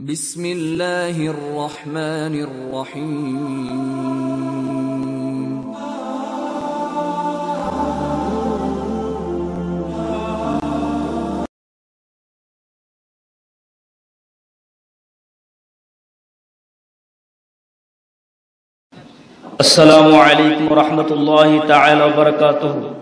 بسم الله الرحمن الرحيم السلام عليكم ورحمة الله تعالى وبركاته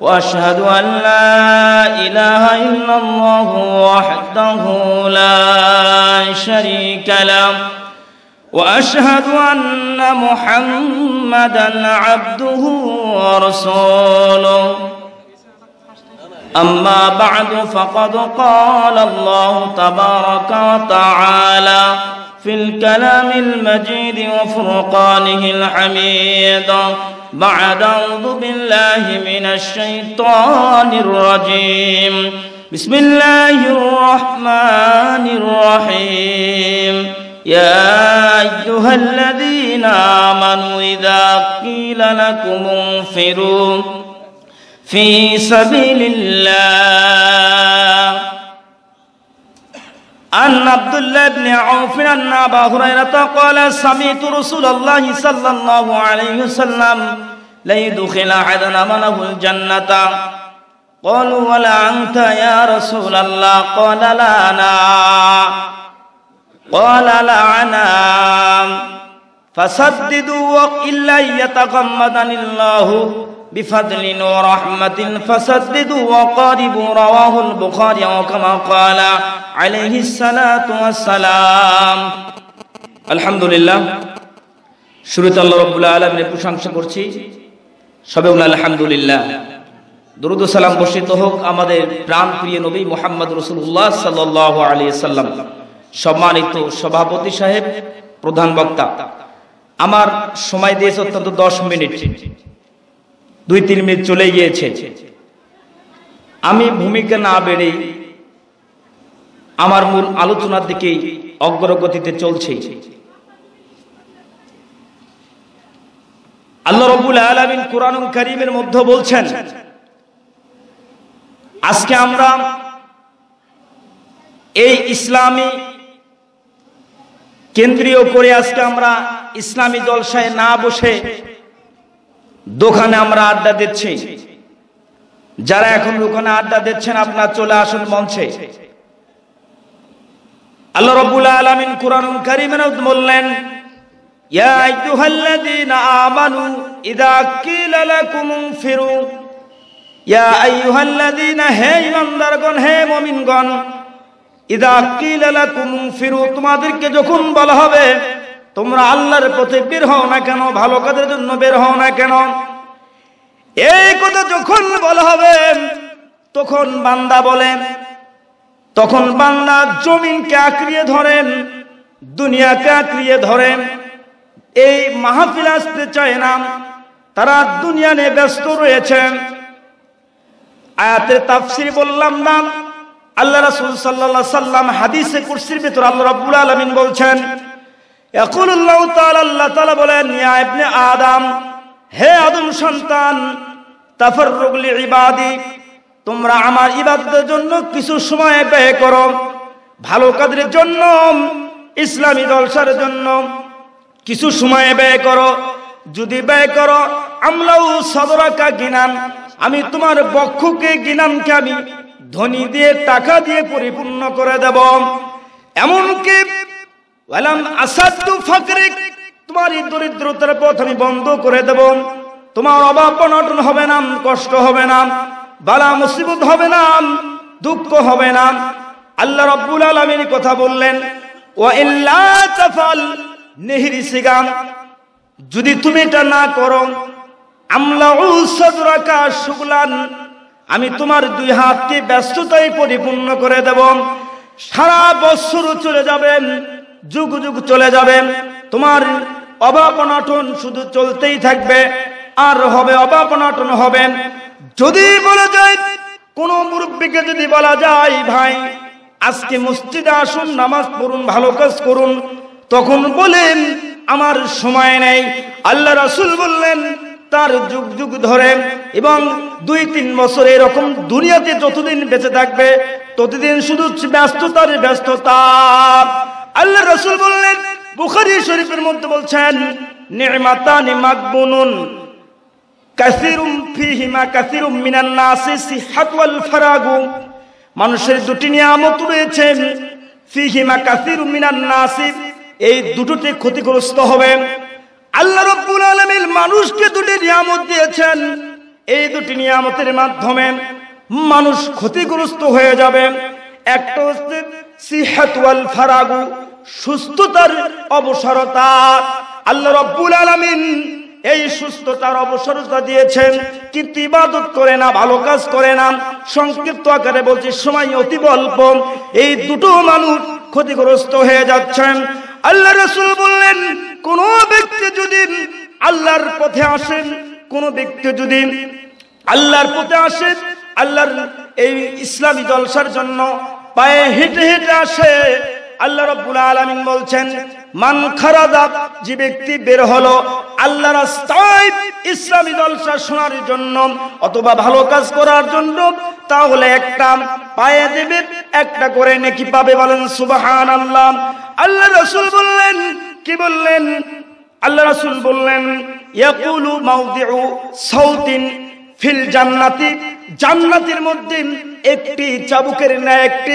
واشهد ان لا اله الا الله وحده لا شريك له واشهد ان محمدا عبده ورسوله اما بعد فقد قال الله تبارك وتعالى في الكلام المجيد وفرقانه الحميد بعد أعوذ بالله من الشيطان الرجيم بسم الله الرحمن الرحيم يا أيها الذين آمنوا إذا قيل لكم انفروا في سبيل الله عن عبد الله بن عوف عن أبا هريرة قال سمعت رسول الله صلى الله عليه وسلم ليدخل أحدنا منه الجنة قالوا ولا أنت يا رسول الله قال لا أنا قال لا أنا فسددوا إلا يتغمدني الله بفضل ورحمة فسددوا وقاربوا رواه البخاري وكما قال عليه الصلاة والسلام الحمد لله শুরুতে আল্লাহ রব্বুল্লাহ আলমের প্রশংসা করছি সবে আলহামদুলিল্লাহ দরুদ সালাম বর্ষিত হোক আমাদের প্রাণ প্রিয় নবী মোহাম্মদ রসুল্লাহ সাল আলী সাল্লাম সম্মানিত সভাপতি সাহেব প্রধান বক্তা আমার সময় দিয়েছে অত্যন্ত দশ মিনিট দুই তিন মিনিট চলে গিয়েছে আমি ভূমিকা না বেড়েই আমার মূল আলোচনার দিকে অগ্রগতিতে চলছে আল্লাহ রবুল আলমিন কোরআন করিমের মধ্যে বলছেন আজকে আমরা এই ইসলামী কেন্দ্রীয় করে আজকে আমরা ইসলামী জলসায় না বসে দোকানে আমরা আড্ডা দিচ্ছি যারা এখন দোকানে আড্ডা দিচ্ছেন আপনার চলে আসুন মঞ্চে আল্লাহ রবুল আলমিন কুরআন কারিমেন বললেন يا أيها الذين آمنوا إذا قيل لكم انفروا يا أيها الذين হে ইমানদারগণ হে মুমিনগণ ইদা কিল লাকুম ফিরু তোমাদেরকে যখন বলা হবে তোমরা আল্লাহর পথে বের হও না কেন ভালো কাজের জন্য বের হও না কেন এই কথা যখন বলা হবে তখন বান্দা বলেন তখন বান্দা জমিনকে আঁকড়িয়ে ধরেন দুনিয়াকে আঁকড়িয়ে ধরেন এই মাহফিল আসতে চায় না তারা দুনিয়া নিয়ে ব্যস্ত রয়েছেন আয়াতের তাফসির বললাম না আল্লাহ রাসুল সাল্লাহ সাল্লাম হাদিসে কুরসির ভিতর আল্লাহ রাবুল আলমিন বলছেন এখন আল্লাহ আল্লাহ তালা আদাম হে আদম সন্তান তাফর রুগলি তোমরা আমার ইবাদতের জন্য কিছু সময় ব্যয় করো ভালো কাজের জন্য ইসলামী জলসার জন্য কিছু সময় ব্যয় করো যদি ব্যয় করো আমরাও সদরাকা গিনান আমি তোমার বক্ষকে গিনানকে আমি ধনী দিয়ে টাকা দিয়ে পরিপূর্ণ করে দেব এমনকি তোমার এই দরিদ্রতার পথ আমি বন্ধ করে দেব তোমার অভাব অনটন হবে না কষ্ট হবে না বালা মুসিবত হবে না দুঃখ হবে না আল্লাহ রব্বুল আলমীর কথা বললেন ও তাফাল নেহরি সিগাম যদি তুমি এটা না করো আমলা উসদরাকা শুকলান আমি তোমার দুই হাতকে ব্যস্ততায় পরিপূর্ণ করে দেব সারা বছর চলে যাবেন যুগ যুগ চলে যাবে তোমার অভাব অনাটন শুধু চলতেই থাকবে আর হবে অভাব অনাটন হবে যদি বলে যায় কোন মুরব্বীকে যদি বলা যায় ভাই আজকে মসজিদে আসুন নামাজ পড়ুন ভালো কাজ করুন তখন বলেন আমার সময় নেই আল্লাহ রাসুল বললেন তার যুগ যুগ ধরে এবং দুই তিন বছর এরকম দুনিয়াতে যতদিন বেঁচে থাকবে ততদিন শুধু ব্যস্ততার ব্যস্ততা আল্লাহ রসুল বললেন বুখারি শরীফের মধ্যে বলছেন নির্মাতা নিমাক বুনুন কাসিরুম ফিহিমা কাসিরুম মিনান নাসি সিহাত ওয়াল ফারাগু মানুষের দুটি নিয়ামত রয়েছে ফিহিমা কাসিরুম মিনান নাসি এই দুটোতে ক্ষতিগ্রস্ত হবে আল্লাহ রব্বুল আলামিন মানুষকে দুটি নিয়ামত দিয়েছেন এই দুটি নিয়ামতের মাধ্যমে মানুষ ক্ষতিগ্রস্ত হয়ে যাবে একটা হচ্ছে সিহাত ফারাগু সুস্থতার অবসরতা আল্লাহ রব্বুল আলমিন এই সুস্থতার অবসরতা দিয়েছেন কিন্তু ইবাদত করে না ভালো কাজ করে না সংক্ষিপ্ত আকারে বলছি সময় অতি অল্প এই দুটো মানুষ ক্ষতিগ্রস্ত হয়ে যাচ্ছেন আল্লাহ রসুল বললেন কোন ব্যক্তি যদি আল্লাহর পথে আসেন কোন ব্যক্তি যদি আল্লাহর পথে আসেন আল্লাহর এই ইসলামী জলসার জন্য পায়ে হেঁটে হেঁটে আসে আল্লাহ রব্বুল আলমিন বলছেন মান খারাদাব যে ব্যক্তি বের হলো আল্লাহ রাস্তায় ইসলামী জলসা শোনার জন্য অথবা ভালো কাজ করার জন্য তাহলে একটা পায়ে দেবে একটা করে নাকি পাবে বলেন সুবাহান আল্লাহ আল্লাহ রসুল বললেন কি বললেন আল্লাহ রসুল বললেন ইয়াকুলু মাউদিউ সাউতিন ফিল জান্নাতি জান্নাতের মধ্যে একটি চাবুকের ন্যায় একটি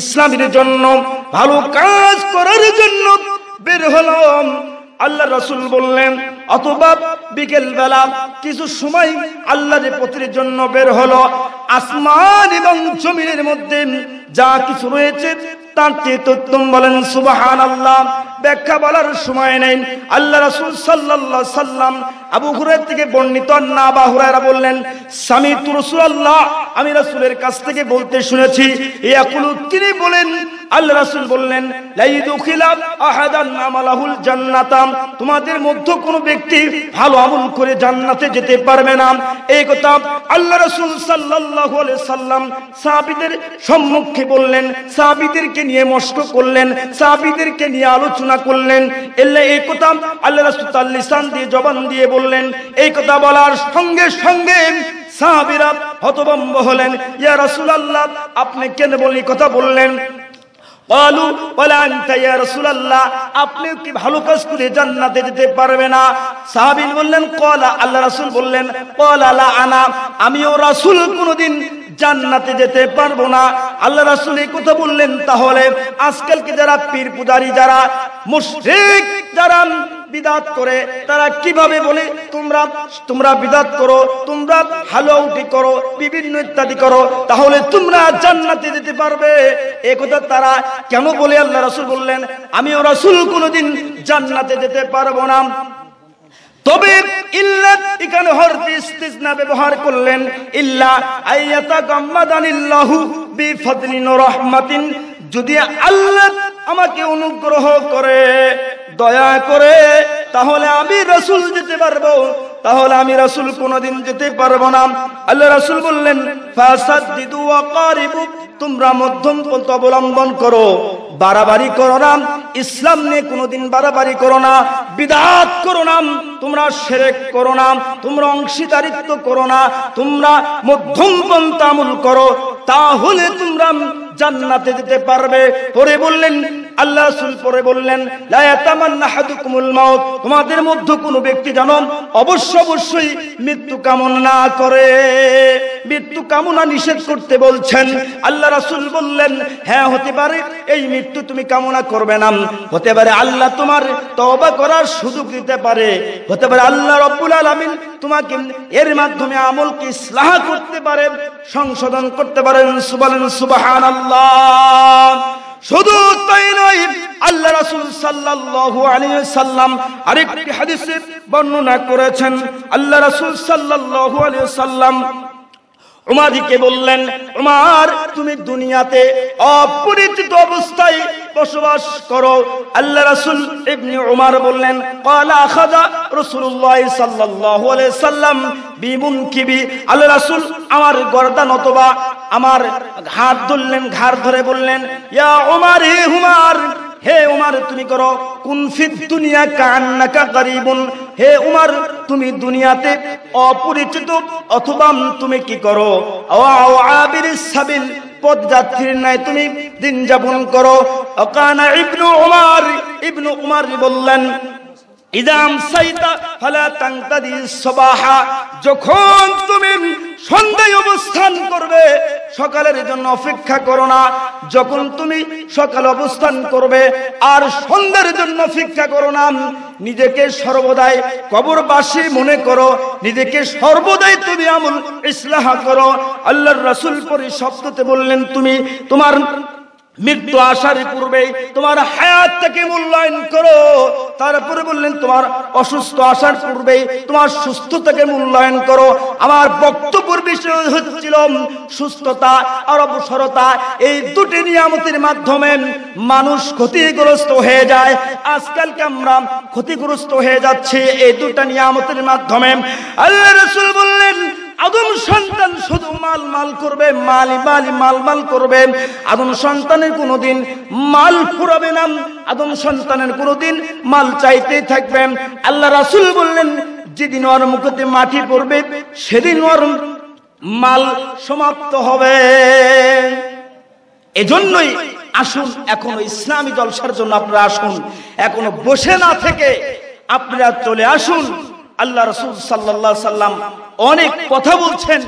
ইসলামের জন্য ভালো কাজ করার জন্য বের হলাম আল্লাহ রসুল বললেন অথবা বিকেল বেলা কিছু সময় আল্লাহর পথের জন্য বের হলো আসমান এবং জমিনের মধ্যে যা কিছু রয়েছে তার চেতম বলেন সুবাহান আল্লাহ ব্যাখ্যা বলার সময় নেই আল্লাহ রাসুল সাল্লা সাল্লাম আবু হুরের থেকে বর্ণিত না বা বললেন স্বামী আল্লাহ আমি রাসুলের কাছ থেকে বলতে শুনেছি ইয়াকুলু তিনি বলেন তোমাদের মধ্যে ব্যক্তি ভালো করে জান্নাতে যেতে পারবে না এই কথা আল্লাহ সাল্লাম সম্মুখে বললেন নিয়ে নিয়ে আলোচনা ঘোষণা করলেন এলে এই কথা আল্লাহ রাসুল তার লিসান দিয়ে জবান দিয়ে বললেন এই কথা বলার সঙ্গে সঙ্গে সাহাবিরা হতবম্ব হলেন ইয়া রাসুল আল্লাহ আপনি কেন বলি কথা বললেন আপনি কি ভালো কাজ করে জান্নাতে যেতে পারবে না সাহাবিন বললেন কলা আল্লাহ রাসুল বললেন কলা আনা আমিও রাসুল কোনোদিন জান্নাতে যেতে পারবো না আল্লাহ রাসুল এই কথা বললেন তাহলে আজকালকে যারা পীর পূজারী যারা মুশ্রিক যারা বিদাত করে তারা কিভাবে বলে তোমরা তোমরা বিদাত করো তোমরা হালুটি করো বিভিন্ন ইত্যাদি করো তাহলে তোমরা জান্নাতে যেতে পারবে এ কথা তারা কেন বলে আল্লাহ রাসুল বললেন আমি ও রাসুল কোনোদিন জান্নাতে যেতে পারবো না তবে ইল্লাত এখানে হরফ ইস্তিজনা ব্যবহার করলেন ইল্লা আইয়াতা গাম্মাদানিল্লাহু রহমাতিন যদি আল্লাহ আমাকে অনুগ্রহ করে দয়া করে তাহলে আমি রসুল যেতে পারবো তাহলে আমি রাসুল কোনদিন যেতে পারবো না আল্লাহ রাসুল বললেন তোমরা মধ্যম পন্থ অবলম্বন করো বাড়াবাড়ি করো না ইসলাম নিয়ে কোনোদিন বাড়াবাড়ি করো না বিদাত করো না তোমরা সেরেক করো না তোমরা অংশীদারিত্ব করো না তোমরা মধ্যম পন্থ আমল করো তাহলে তোমরা জান্নাতে যেতে পারবে পরে বললেন আল্লাহ রাসূল পরে বললেন তোমাদের মধ্যে কোনো ব্যক্তি জানো অবশ্য অবশ্যই মৃত্যু কামনা না করে মৃত্যু কামনা নিষেধ করতে বলছেন আল্লাহ রাসূল বললেন হ্যাঁ হতে পারে এই মৃত্যু তুমি কামনা করবে না হতে পারে আল্লাহ তোমার তবা করার সুযোগ দিতে পারে হতে পারে আল্লাহ রব্বুল আলমিন তোমাকে এর মাধ্যমে আমলকে ইসলাহ করতে পারেন সংশোধন করতে পারেন সুবাহ আল্লাহ শুধু তাই নয় আল্লাহ রাসূল সাল্লাল্লাহু আলাইহি সাল্লাম আরেকটি হাদিসে বর্ণনা করেছেন আল্লাহ রাসূল সাল্লাল্লাহু আলাইহি সাল্লাম উমাদিকে বললেন উমার তুমি দুনিয়াতে অপরিচিত অবস্থায় বসবাস করো আল্লাহ রাসুল ইবনি উমার বললেন কলা খাজা রসুল্লাহ সাল্লাহ সাল্লাম বিমুন কিবি আল্লাহ রাসুল আমার গর্দান অথবা আমার ঘাট ধরলেন ঘাড় ধরে বললেন ইয়া উমার হে হুমার হে উমার তুমি করো কুনফিদ দুনিয়া কান্নাকা গরিবুন হে উমার তুমি দুনিয়াতে অপরিচিত অথবা তুমি কি করো আবির সাবিল পথ যাত্রীর ন্যায় তুমি দিন যাপন করো অকানা ইবনু উমার ইবনু উমার বললেন ইদাম সাইতা ফালা তাংতাদি সবাহা যখন তুমি সন্ধ্যায় অবস্থান করবে সকালের জন্য অপেক্ষা করো না যখন তুমি সকাল অবস্থান করবে আর সন্ধ্যার জন্য অপেক্ষা করো না নিজেকে সর্বদাই কবরবাসী মনে করো নিজেকে সর্বদাই তুমি আমল ইসলাহা করো আল্লাহর রাসূল পরি শব্দতে বললেন তুমি তোমার মৃত্যু আসার পূর্বে তোমার হায়াত থেকে মূল্যায়ন করো তারপরে বললেন তোমার অসুস্থ আসার পূর্বে তোমার সুস্থ থেকে মূল্যায়ন করো আমার বক্তব্যের বিষয় হচ্ছিল সুস্থতা আর অবসরতা এই দুটি নিয়ামতের মাধ্যমে মানুষ ক্ষতিগ্রস্ত হয়ে যায় আজকালকে আমরা ক্ষতিগ্রস্ত হয়ে যাচ্ছে এই দুটা নিয়ামতের মাধ্যমে আল্লাহ রসুল বললেন আদম সন্তান শুধু মাল মাল করবে মালি মালি মাল মাল করবে আদম সন্তানের কোনোদিন মাল ফুরাবে না আদম সন্তানের কোনোদিন মাল চাইতেই থাকবে আল্লাহ রাসুল বললেন যেদিন ওর মুখতে মাটি পড়বে সেদিন ওর মাল সমাপ্ত হবে এজন্যই আসুন এখনো ইসলামী জলসার জন্য আপনারা আসুন এখনো বসে না থেকে আপনারা চলে আসুন আল্লাহ রসুল সাল্লা সাল্লাম অনেক কথা বলছেন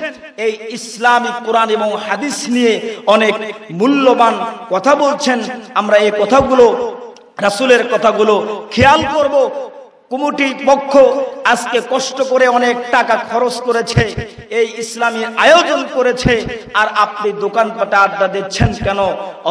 এই ইসলামিক কোরআন এবং হাদিস নিয়ে অনেক মূল্যবান কথা বলছেন আমরা এই কথাগুলো রাসুলের কথাগুলো খেয়াল করব কুমুটি পক্ষ আজকে কষ্ট করে অনেক টাকা খরচ করেছে এই ইসলামী আয়োজন করেছে আর আপনি দোকানপাটা আড্ডা দিচ্ছেন কেন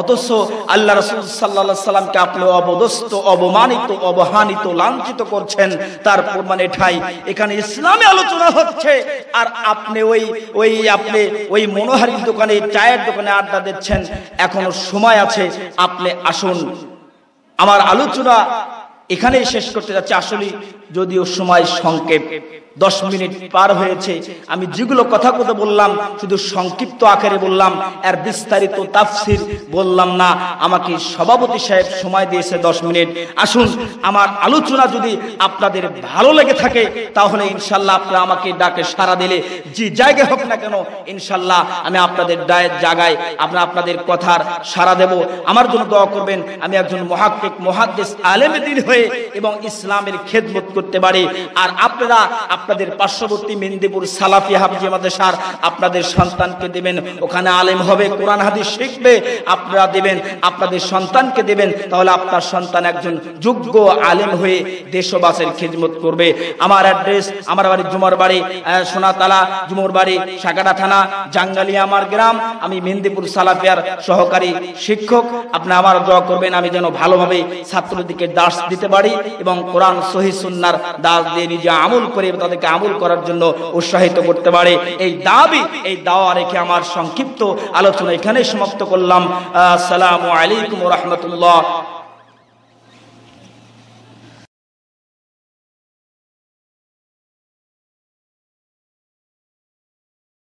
অথচ আল্লাহ রসুল সাল্লা সাল্লামকে আপনি অবদস্ত অবমানিত অবহানিত লাঞ্ছিত করছেন তার প্রমাণ এঠাই এখানে ইসলামে আলোচনা হচ্ছে আর আপনি ওই ওই আপনি ওই মনোহারির দোকানে চায়ের দোকানে আড্ডা দিচ্ছেন এখনো সময় আছে আপনি আসুন আমার আলোচনা এখানেই শেষ করতে যাচ্ছি আসলে যদিও সময় সংক্ষেপ দশ মিনিট পার হয়েছে আমি যেগুলো কথা কথা বললাম শুধু সংক্ষিপ্ত আকারে বললাম এর বিস্তারিত তাফসির বললাম না আমাকে সভাপতি সাহেব সময় দিয়েছে দশ মিনিট আসুন আমার আলোচনা যদি আপনাদের ভালো লেগে থাকে তাহলে ইনশাল্লাহ আপনারা আমাকে ডাকে সারা দিলে যে জায়গায় হোক না কেন ইনশাল্লাহ আমি আপনাদের ডায়ের জায়গায় আপনার আপনাদের কথার সারা দেব আমার জন্য দোয়া করবেন আমি একজন মহাক্ষিক মহাদ্দেশ দিন হয়ে এবং ইসলামের খেদমত করতে পারি আর আপনারা আপনাদের পার্শ্ববর্তী মেন্দিপুর সালাফি হাফজি মাদ্রাসার আপনাদের সন্তানকে দেবেন ওখানে আলেম হবে কোরআন হাদিস শিখবে আপনারা দেবেন আপনাদের সন্তানকে দেবেন তাহলে আপনার সন্তান একজন যোগ্য আলেম হয়ে দেশবাসের খিদমত করবে আমার অ্যাড্রেস আমার বাড়ি জুমার বাড়ি সোনাতলা জুমর বাড়ি সাকাটা থানা জাঙ্গালি আমার গ্রাম আমি মেন্দিপুর সালাফিয়ার সহকারী শিক্ষক আপনি আমার দোয়া করবেন আমি যেন ভালোভাবে ছাত্রদিকে দাস দিতে পারি এবং কোরআন সহি সুন্নার দাস দিয়ে নিজে আমল করে তাদের আমাদেরকে আমল করার জন্য উৎসাহিত করতে পারে এই দাবি এই দাওয়া রেখে আমার সংক্ষিপ্ত আলোচনা এখানে সমাপ্ত করলাম আসসালামু আলাইকুম রহমতুল্লাহ